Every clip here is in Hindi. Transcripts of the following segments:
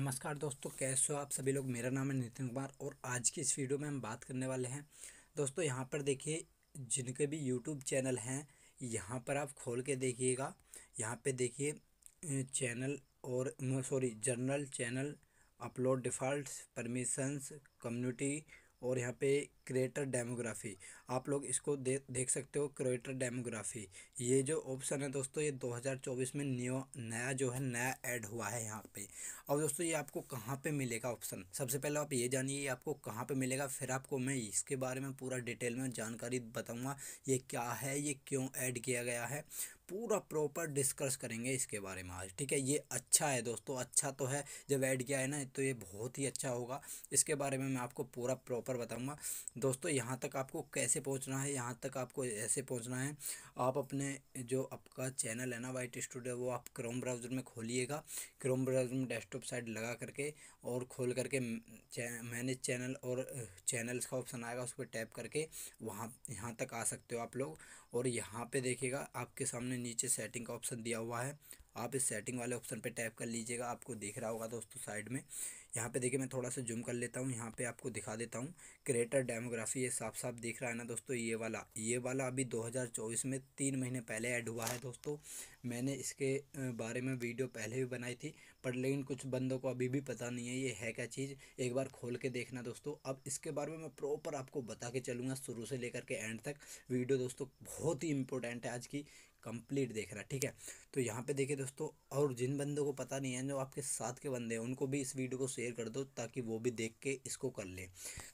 नमस्कार दोस्तों कैसे हो आप सभी लोग मेरा नाम है नितिन कुमार और आज की इस वीडियो में हम बात करने वाले हैं दोस्तों यहाँ पर देखिए जिनके भी यूट्यूब चैनल हैं यहाँ पर आप खोल के देखिएगा यहाँ पे देखिए चैनल और sorry general channel upload default permissions community और यहाँ पे क्रिएटर डेमोग्राफी आप लोग इसको दे, देख सकते हो क्रिएटर डेमोग्राफी ये जो ऑप्शन है दोस्तों ये 2024 में न्यू नया जो है नया ऐड हुआ है यहाँ पे और दोस्तों ये आपको कहाँ पे मिलेगा ऑप्शन सबसे पहले आप ये जानिए ये आपको कहाँ पे मिलेगा फिर आपको मैं इसके बारे में पूरा डिटेल में जानकारी बताऊँगा ये क्या है ये क्यों ऐड किया गया है पूरा प्रॉपर डिस्कस करेंगे इसके बारे में आज ठीक है ये अच्छा है दोस्तों अच्छा तो है जब ऐड किया है ना तो ये बहुत ही अच्छा होगा इसके बारे में मैं आपको पूरा प्रॉपर बताऊंगा दोस्तों यहाँ तक आपको कैसे पहुँचना है यहाँ तक आपको ऐसे पहुँचना है आप अपने जो आपका चैनल है ना वाइट स्टूडियो वो आप क्रोम ब्राउज़र में खोलिएगा क्रोम ब्राउज़र में डेस्कटॉप साइड लगा करके और खोल करके मैनेज चैनल और चैनल्स का ऑप्शन आएगा उस पर टैप करके वहाँ यहाँ तक आ सकते हो आप लोग और यहाँ पे देखिएगा आपके सामने सामने नीचे सेटिंग का ऑप्शन दिया हुआ है आप इस सेटिंग वाले ऑप्शन पे टैप कर लीजिएगा आपको दिख रहा होगा दोस्तों साइड में यहाँ पे देखिए मैं थोड़ा सा जूम कर लेता हूँ यहाँ पे आपको दिखा देता हूँ क्रिएटर डेमोग्राफी ये साफ साफ दिख रहा है ना दोस्तों ये वाला ये वाला अभी 2024 में तीन महीने पहले ऐड हुआ है दोस्तों मैंने इसके बारे में वीडियो पहले भी बनाई थी पर लेकिन कुछ बंदों को अभी भी पता नहीं है ये है क्या चीज़ एक बार खोल के देखना दोस्तों अब इसके बारे में मैं प्रॉपर आपको बता के चलूँगा शुरू से लेकर के एंड तक वीडियो दोस्तों बहुत ही इंपॉर्टेंट है आज की कंप्लीट देख रहा है ठीक है तो यहाँ पे देखिए दोस्तों और जिन बंदों को पता नहीं है जो आपके साथ के बंदे हैं उनको भी इस वीडियो को शेयर कर दो ताकि वो भी देख के इसको कर लें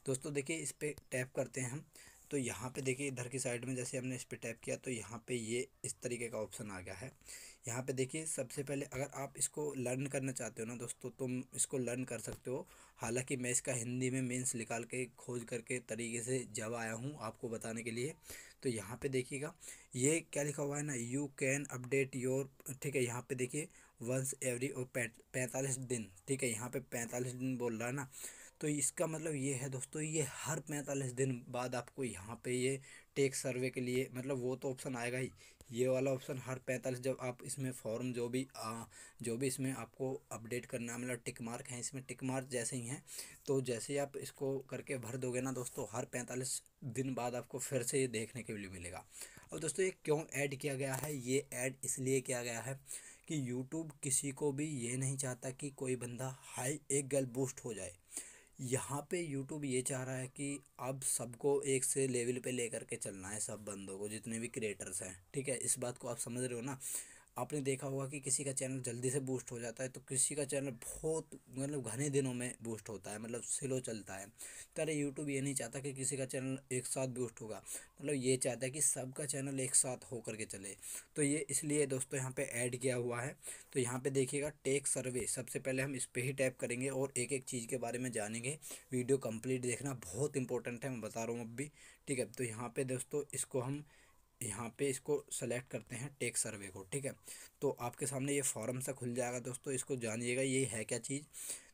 दोस्तों देखिए इस पर टैप करते हैं हम तो यहाँ पे देखिए इधर की साइड में जैसे हमने इस पर टैप किया तो यहाँ पे ये इस तरीके का ऑप्शन आ गया है यहाँ पे देखिए सबसे पहले अगर आप इसको लर्न करना चाहते हो ना दोस्तों तुम इसको लर्न कर सकते हो हालांकि मैं इसका हिंदी में मीन्स निकाल के खोज करके तरीके से जब आया हूँ आपको बताने के लिए तो यहाँ पे देखिएगा ये क्या लिखा हुआ है ना यू कैन अपडेट योर ठीक है यहाँ पे देखिए वंस एवरी और पैंतालीस दिन ठीक है यहाँ पे पैंतालीस दिन बोल रहा है ना तो इसका मतलब ये है दोस्तों ये हर पैंतालीस दिन बाद आपको यहाँ पे ये टेक सर्वे के लिए मतलब वो तो ऑप्शन आएगा ही ये वाला ऑप्शन हर पैंतालीस जब आप इसमें फॉर्म जो भी आ, जो भी इसमें आपको अपडेट करना है मतलब टिक मार्क है इसमें टिक मार्क जैसे ही हैं तो जैसे ही आप इसको करके भर दोगे ना दोस्तों हर पैंतालीस दिन बाद आपको फिर से ये देखने के लिए मिलेगा अब दोस्तों ये क्यों ऐड किया गया है ये ऐड इसलिए किया गया है कि यूट्यूब किसी को भी ये नहीं चाहता कि कोई बंदा हाई एक गल बूस्ट हो जाए यहाँ पे यूट्यूब ये चाह रहा है कि अब सबको एक से लेवल पे लेकर के चलना है सब बंदों को जितने भी क्रिएटर्स हैं ठीक है इस बात को आप समझ रहे हो ना आपने देखा होगा कि किसी का चैनल जल्दी से बूस्ट हो जाता है तो किसी का चैनल बहुत मतलब घने दिनों में बूस्ट होता है मतलब स्लो चलता है तरह तो यूट्यूब ये नहीं चाहता कि किसी का चैनल एक साथ बूस्ट होगा मतलब ये चाहता है कि सबका चैनल एक साथ होकर के चले तो ये इसलिए दोस्तों यहाँ पर ऐड किया हुआ है तो यहाँ पर देखिएगा टेक सर्वे सबसे पहले हम इस पर ही टैप करेंगे और एक एक चीज़ के बारे में जानेंगे वीडियो कम्प्लीट देखना बहुत इंपॉर्टेंट है मैं बता रहा हूँ अब भी ठीक है तो यहाँ पर दोस्तों इसको हम यहाँ पे इसको सेलेक्ट करते हैं टेक सर्वे को ठीक है तो आपके सामने ये फॉर्म सा खुल जाएगा दोस्तों इसको जानिएगा ये है क्या चीज़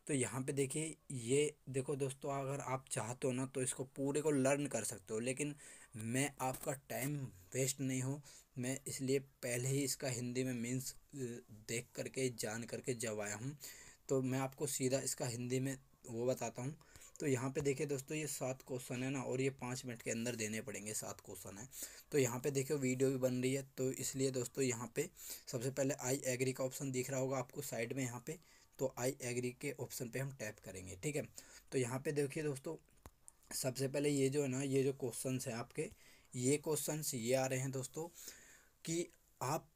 तो यहाँ पे देखिए ये देखो दोस्तों अगर आप चाहते हो ना तो इसको पूरे को लर्न कर सकते हो लेकिन मैं आपका टाइम वेस्ट नहीं हो मैं इसलिए पहले ही इसका हिंदी में मीन्स देख करके जान करके जब आया हूँ तो मैं आपको सीधा इसका हिंदी में वो बताता हूँ तो यहाँ पे देखिए दोस्तों ये सात क्वेश्चन है ना और ये पाँच मिनट के अंदर देने पड़ेंगे सात क्वेश्चन है तो यहाँ पे देखिए वीडियो भी बन रही है तो इसलिए दोस्तों यहाँ पे सबसे पहले आई एग्री का ऑप्शन दिख रहा होगा आपको साइड में यहाँ पे तो आई एग्री के ऑप्शन पे हम टैप करेंगे ठीक है तो यहाँ पे देखिए दोस्तों सबसे पहले ये जो है ना ये जो क्वेश्चन हैं आपके ये क्वेश्चन ये आ रहे हैं दोस्तों कि आप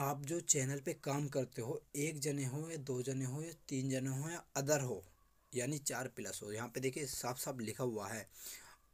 आप जो चैनल पे काम करते हो एक जने हो या दो जने हो या तीन जने हो या अदर हो यानी चार प्लस हो यहाँ पे देखिए साफ साफ लिखा हुआ है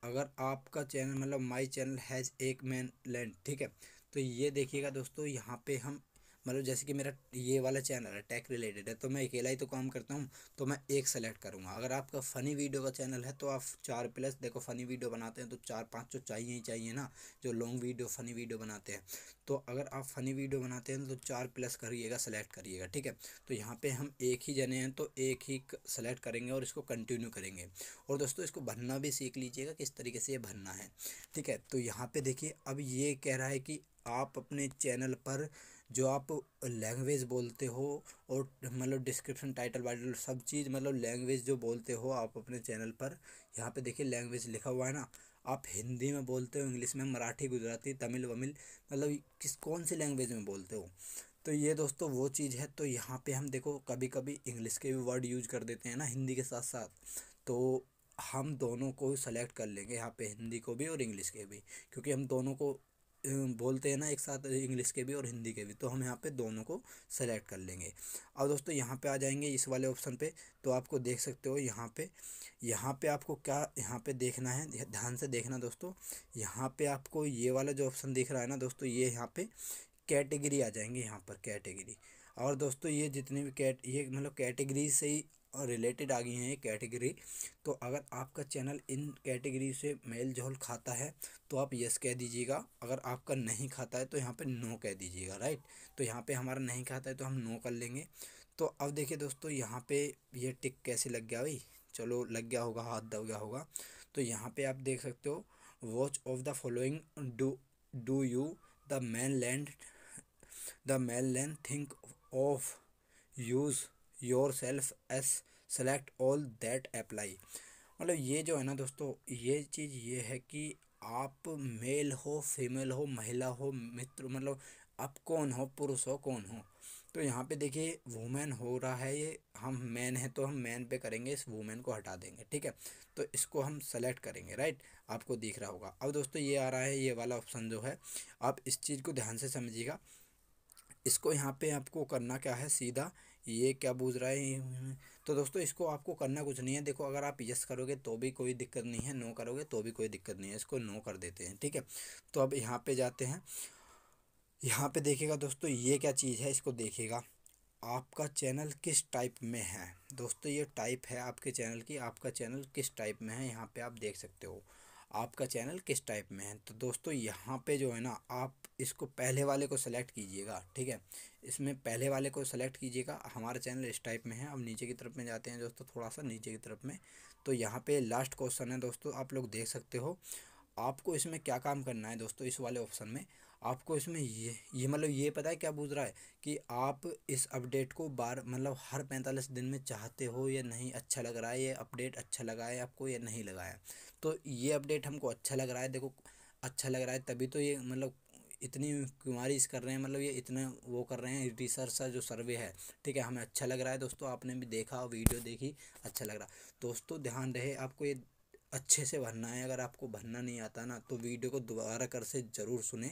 अगर आपका चैनल मतलब माय चैनल हैज़ एक मैन लैंड ठीक है तो ये देखिएगा दोस्तों यहाँ पे हम मतलब जैसे कि मेरा ये वाला चैनल है टेक रिलेटेड है तो मैं अकेला ही तो काम करता हूँ तो मैं एक सेलेक्ट करूँगा अगर आपका फ़नी वीडियो का चैनल है तो आप चार प्लस देखो फ़नी वीडियो बनाते हैं तो चार पाँच तो चाहिए ही चाहिए ना जो लॉन्ग वीडियो फ़नी वीडियो बनाते हैं तो अगर आप फ़नी वीडियो बनाते हैं तो चार प्लस करिएगा सेलेक्ट करिएगा ठीक है तो यहाँ पर हम एक ही जने हैं तो एक ही सेलेक्ट करेंगे और इसको कंटिन्यू करेंगे और दोस्तों इसको भरना भी सीख लीजिएगा किस तरीके से ये भरना है ठीक है तो यहाँ पर देखिए अब ये कह रहा है कि आप अपने चैनल पर जो आप लैंग्वेज बोलते हो और मतलब डिस्क्रिप्शन टाइटल वाइटल सब चीज़ मतलब लैंग्वेज जो बोलते हो आप अपने चैनल पर यहाँ पे देखिए लैंग्वेज लिखा हुआ है ना आप हिंदी में बोलते हो इंग्लिश में मराठी गुजराती तमिल वमिल मतलब किस कौन सी लैंग्वेज में बोलते हो तो ये दोस्तों वो चीज़ है तो यहाँ पे हम देखो कभी कभी इंग्लिश के भी वर्ड यूज़ कर देते हैं ना हिंदी के साथ साथ तो हम दोनों को सेलेक्ट कर लेंगे यहाँ पे हिंदी को भी और इंग्लिश के भी क्योंकि हम दोनों को बोलते हैं ना एक साथ इंग्लिश के भी और हिंदी के भी तो हम यहाँ पे दोनों को सेलेक्ट कर लेंगे और दोस्तों यहाँ पे आ जाएंगे इस वाले ऑप्शन पे तो आपको देख सकते हो यहाँ पे यहाँ पे आपको क्या यहाँ पे देखना है ध्यान से देखना दोस्तों यहाँ पे आपको ये वाला जो ऑप्शन दिख रहा है ना दोस्तों ये यहाँ पे कैटेगरी आ जाएंगे यहाँ पर कैटेगरी और दोस्तों ये जितने भी कैट ये मतलब कैटेगरी से ही रिलेटेड आ गई हैं ये कैटेगरी तो अगर आपका चैनल इन कैटेगरी से मेल जोल खाता है तो आप यस कह दीजिएगा अगर आपका नहीं खाता है तो यहाँ पे नो कह दीजिएगा राइट तो यहाँ पे हमारा नहीं खाता है तो हम नो कर लेंगे तो अब देखिए दोस्तों यहाँ पे ये टिक कैसे लग गया भाई चलो लग गया होगा हाथ दब गया होगा तो यहाँ पर आप देख सकते हो watch of the following do do you the man land the man land think of use your self as select all that apply मतलब ये जो है ना दोस्तों ये चीज़ ये है कि आप मेल हो फीमेल हो महिला हो मित्र मतलब आप कौन हो पुरुष हो कौन हो तो यहाँ पे देखिए वुमेन हो रहा है ये हम मैन हैं तो हम मैन पे करेंगे इस वुमेन को हटा देंगे ठीक है तो इसको हम सेलेक्ट करेंगे राइट आपको दिख रहा होगा अब दोस्तों ये आ रहा है ये वाला ऑप्शन जो है आप इस चीज़ को ध्यान से समझिएगा इसको यहाँ पे आपको करना क्या है सीधा ये क्या बूझ रहा है तो दोस्तों इसको आपको करना कुछ नहीं है देखो अगर आप यस करोगे तो भी कोई दिक्कत नहीं है नो करोगे तो भी कोई दिक्कत नहीं है इसको नो कर देते हैं ठीक है तो अब यहाँ पे जाते हैं यहाँ पे देखिएगा दोस्तों ये क्या चीज़ है इसको देखिएगा आपका चैनल किस टाइप में है दोस्तों ये टाइप है आपके चैनल की आपका चैनल किस टाइप में है यहाँ पर आप देख सकते हो आपका चैनल किस टाइप में है तो दोस्तों यहाँ पे जो है ना आप इसको पहले वाले को सेलेक्ट कीजिएगा ठीक है इसमें पहले वाले को सेलेक्ट कीजिएगा हमारा चैनल इस टाइप में है अब नीचे की तरफ में जाते हैं दोस्तों थोड़ा सा नीचे की तरफ में तो यहाँ पे लास्ट क्वेश्चन है दोस्तों आप लोग देख सकते हो आपको इसमें क्या काम करना है दोस्तों इस वाले ऑप्शन में आपको इसमें ये ये मतलब ये पता है क्या पूछ रहा है कि आप इस अपडेट को बार मतलब हर पैंतालीस दिन में चाहते हो या नहीं अच्छा लग रहा है ये अपडेट अच्छा लगा है आपको या नहीं लगा है तो ये अपडेट हमको अच्छा लग रहा है देखो अच्छा लग रहा है तभी तो ये मतलब इतनी क्वारीज कर रहे हैं मतलब ये इतना वो कर रहे हैं रिसर्च सा जो सर्वे है ठीक है हमें अच्छा लग रहा है दोस्तों आपने भी देखा वीडियो देखी अच्छा लग रहा दोस्तों ध्यान रहे आपको ये अच्छे से भरना है अगर आपको भरना नहीं आता ना तो वीडियो को दोबारा कर से ज़रूर सुने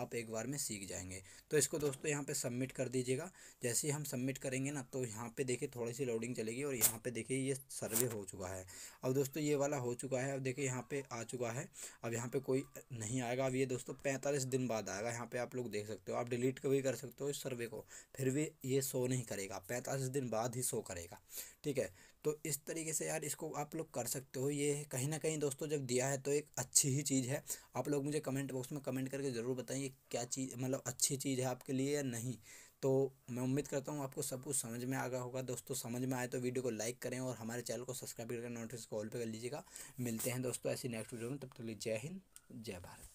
आप एक बार में सीख जाएंगे तो इसको दोस्तों यहाँ पे सबमिट कर दीजिएगा जैसे ही हम सबमिट करेंगे ना तो यहाँ पे देखिए थोड़ी सी लोडिंग चलेगी और यहाँ पे देखिए ये सर्वे हो चुका है अब दोस्तों ये वाला हो चुका है अब देखिए यहाँ पर आ चुका है अब यहाँ पर कोई नहीं आएगा अब ये दोस्तों पैंतालीस दिन बाद आएगा यहाँ पर आप लोग देख सकते हो आप डिलीट भी कर सकते हो इस सर्वे को फिर भी ये शो नहीं करेगा पैंतालीस दिन बाद ही शो करेगा ठीक है तो इस तरीके से यार इसको आप लोग कर सकते हो ये कहीं ना कहीं दोस्तों जब दिया है तो एक अच्छी ही चीज़ है आप लोग मुझे कमेंट बॉक्स में कमेंट करके ज़रूर बताइए क्या चीज़ मतलब अच्छी चीज़ है आपके लिए या नहीं तो मैं उम्मीद करता हूँ आपको सब कुछ समझ में आ गया होगा दोस्तों समझ में आए तो वीडियो को लाइक करें और हमारे चैनल को सब्सक्राइब करके नोटिस कॉल पर कर लीजिएगा मिलते हैं दोस्तों ऐसी नेक्स्ट वीडियो में तब तक तो जय हिंद जय भारत